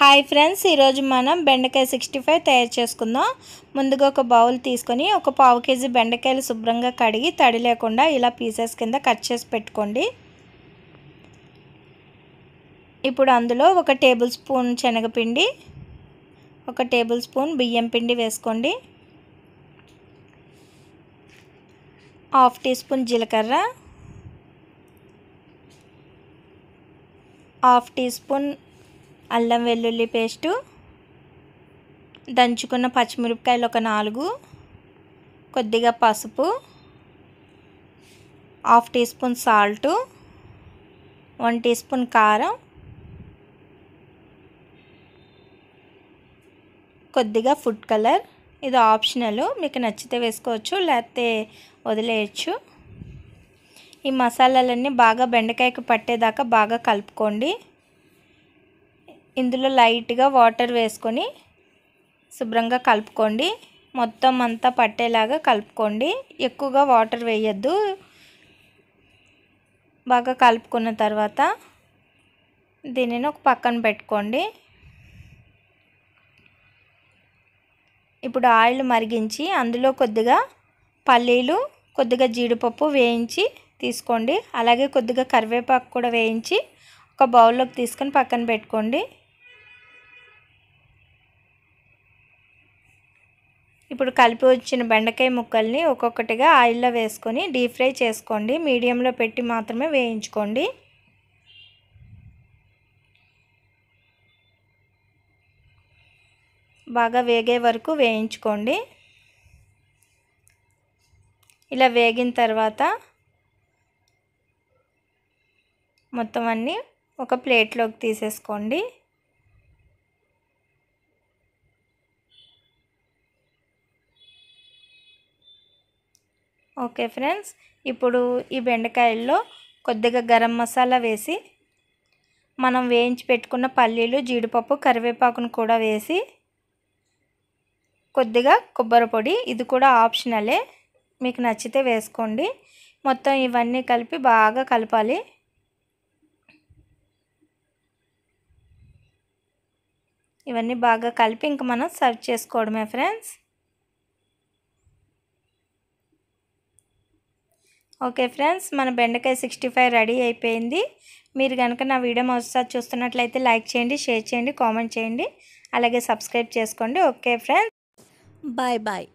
hi friends ఈరోజు మనం బెండకాయ సిక్స్టీ ఫైవ్ తయారు చేసుకుందాం ముందుగా ఒక బౌల్ తీసుకొని ఒక పావు కేజీ బెండకాయలు శుభ్రంగా కడిగి తడి లేకుండా ఇలా పీసెస్ కింద కట్ చేసి పెట్టుకోండి ఇప్పుడు అందులో ఒక టేబుల్ స్పూన్ శనగపిండి ఒక టేబుల్ స్పూన్ బియ్యం పిండి వేసుకోండి హాఫ్ టీ స్పూన్ జీలకర్ర హాఫ్ టీ స్పూన్ అల్లం వెల్లుల్లి పేస్టు దంచుకున్న పచ్చిమిరపకాయలు ఒక నాలుగు కొద్దిగా పసుపు half teaspoon salt one teaspoon కారం కొద్దిగా ఫుడ్ కలర్ ఇది ఆప్షనల్ మీకు నచ్చితే వేసుకోవచ్చు లేకపోతే వదిలేయచ్చు ఈ మసాలాలన్నీ బాగా బెండకాయకు పట్టేదాకా బాగా కలుపుకోండి ఇందులో లైట్గా వాటర్ వేసుకొని శుభ్రంగా కలుపుకోండి మొత్తం అంతా పట్టేలాగా కలుపుకోండి ఎక్కువగా వాటర్ వేయద్దు బాగా కలుపుకున్న తర్వాత దీనిని ఒక పక్కన పెట్టుకోండి ఇప్పుడు ఆయిల్ మరిగించి అందులో కొద్దిగా పల్లీలు కొద్దిగా జీడిపప్పు వేయించి తీసుకోండి అలాగే కొద్దిగా కరివేపాకు కూడా వేయించి ఒక బౌల్లోకి తీసుకొని పక్కన పెట్టుకోండి ఇప్పుడు కలిపి వచ్చిన బెండకాయ ముక్కల్ని ఒక్కొక్కటిగా ఆయిల్లో వేసుకొని డీప్ ఫ్రై చేసుకోండి మీడియంలో పెట్టి మాత్రమే వేయించుకోండి బాగా వేగే వరకు వేయించుకోండి ఇలా వేగిన తర్వాత మొత్తం అన్నీ ఒక ప్లేట్లోకి తీసేసుకోండి ఓకే ఫ్రెండ్స్ ఇప్పుడు ఈ బెండకాయల్లో కొద్దిగా గరం మసాలా వేసి మనం వేయించి పెట్టుకున్న పల్లీలు జీడిపప్పు కరివేపాకును కూడా వేసి కొద్దిగా కొబ్బరి పొడి ఇది కూడా ఆప్షనలే మీకు నచ్చితే వేసుకోండి మొత్తం ఇవన్నీ కలిపి బాగా కలపాలి ఇవన్నీ బాగా కలిపి ఇంక మనం సర్వ్ చేసుకోవడమే ఫ్రెండ్స్ ఓకే ఫ్రెండ్స్ మన బెండకాయ సిక్స్టీ ఫైవ్ రెడీ అయిపోయింది మీరు కనుక నా వీడియో మొదటిసారి చూస్తున్నట్లయితే లైక్ చేయండి షేర్ చేయండి కామెంట్ చేయండి అలాగే సబ్స్క్రైబ్ చేసుకోండి ఓకే ఫ్రెండ్స్ బాయ్ బాయ్